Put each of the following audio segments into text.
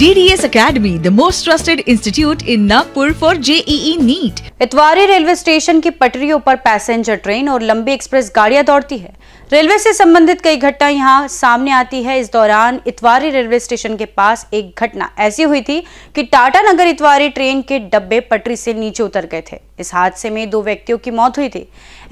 DDS Academy, the most trusted institute in Nagpur for JEE e NEET. Itwari railway station की पटरियों पर passenger train और लंबी express गाड़ियां दौड़ती है रेलवे से संबंधित कई घटना यहां सामने आती है इस दौरान इतवारी रेलवे स्टेशन के पास एक घटना ऐसी हुई थी कि टाटा नगर इतवारी ट्रेन के डब्बे पटरी से नीचे उतर गए थे इस हादसे में दो व्यक्तियों की मौत हुई थी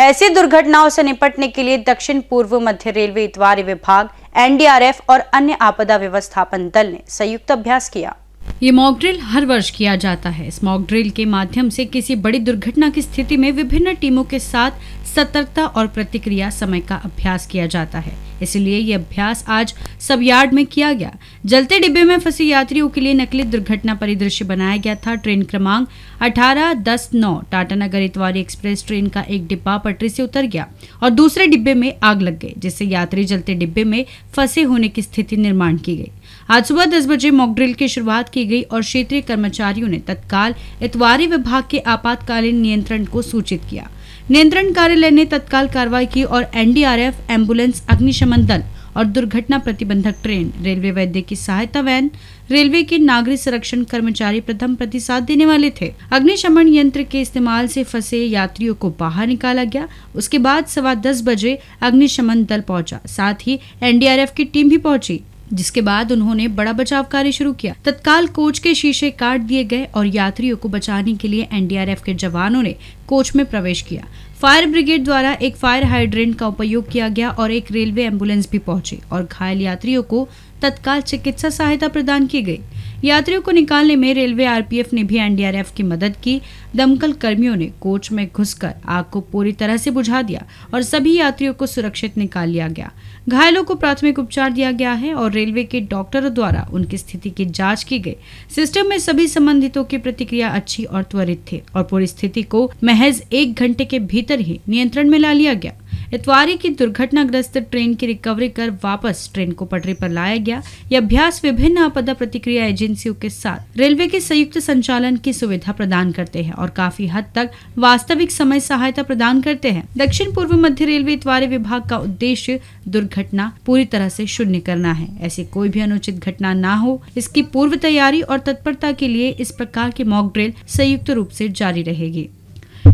ऐसी दुर्घटनाओं से निपटने के लिए दक्षिण पूर्व मध्य रेलवे इतवारी विभाग एनडीआरएफ और अन्य आपदा व्यवस्थापन दल ने संयुक्त अभ्यास किया ये मॉक ड्रिल हर वर्ष किया जाता है इस मॉक ड्रिल के माध्यम से किसी बड़ी दुर्घटना की स्थिति में विभिन्न टीमों के साथ सतर्कता और प्रतिक्रिया समय का अभ्यास किया जाता है इसलिए ये अभ्यास आज सब यार्ड में किया गया जलते डिब्बे में फंसे यात्रियों के लिए नकली दुर्घटना परिदृश्य बनाया गया था ट्रेन क्रमांक अठारह दस नौ टाटानगर इतवारी एक्सप्रेस ट्रेन का एक डिब्बा पटरी से उतर गया और दूसरे डिब्बे में आग लग गई जिससे यात्री जलते डिब्बे में फंसे होने की स्थिति निर्माण की गई आज सुबह दस बजे मॉकड्रिल की शुरुआत की गई और क्षेत्रीय कर्मचारियों ने तत्काल इतवारी विभाग के आपातकालीन नियंत्रण को सूचित किया नियंत्रण कार्यालय ने तत्काल कार्रवाई की और एनडीआरएफ एम्बुलेंस अग्निशमन दल और दुर्घटना प्रतिबंधक ट्रेन रेलवे वैद्य की सहायता वैन रेलवे के नागरिक संरक्षण कर्मचारी प्रथम प्रतिसाद देने वाले थे अग्निशमन यंत्र के इस्तेमाल से फंसे यात्रियों को बाहर निकाला गया उसके बाद सवा दस बजे अग्निशमन दल पहुंचा साथ ही एनडीआरएफ की टीम भी पहुंची जिसके बाद उन्होंने बड़ा बचाव कार्य शुरू किया तत्काल कोच के शीशे काट दिए गए और यात्रियों को बचाने के लिए एनडीआरएफ के जवानों ने कोच में प्रवेश किया फायर ब्रिगेड द्वारा एक फायर हाइड्रेंट का उपयोग किया गया और एक रेलवे एम्बुलेंस भी पहुंची और घायल यात्रियों को तत्काल चिकित्सा सहायता प्रदान की गई यात्रियों को निकालने में रेलवे आरपीएफ ने भी एनडीआरएफ की मदद की दमकल कर्मियों ने कोच में घुसकर आग को पूरी तरह से बुझा दिया और सभी यात्रियों को सुरक्षित निकाल लिया गया घायलों को प्राथमिक उपचार दिया गया है और रेलवे के डॉक्टरों द्वारा उनकी स्थिति की जाँच की गई सिस्टम में सभी संबंधितों की प्रतिक्रिया अच्छी और त्वरित थी और पूरी स्थिति को महज एक घंटे के भीतर ही नियंत्रण में ला लिया गया इतवारी की दुर्घटनाग्रस्त ट्रेन की रिकवरी कर वापस ट्रेन को पटरी पर लाया गया यह अभ्यास विभिन्न आपदा प्रतिक्रिया एजेंसियों के साथ रेलवे के संयुक्त संचालन की सुविधा प्रदान करते हैं और काफी हद तक वास्तविक समय सहायता प्रदान करते हैं दक्षिण पूर्व मध्य रेलवे इतवारी विभाग का उद्देश्य दुर्घटना पूरी तरह से शून्य करना है ऐसी कोई भी अनुचित घटना न हो इसकी पूर्व तैयारी और तत्परता के लिए इस प्रकार की मॉक ड्रिल संयुक्त रूप ऐसी जारी रहेगी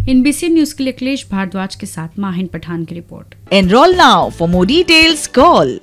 एनबीसी न्यूज के लिए अखिलेश भारद्वाज के साथ माहिन पठान की report enrol now for more details call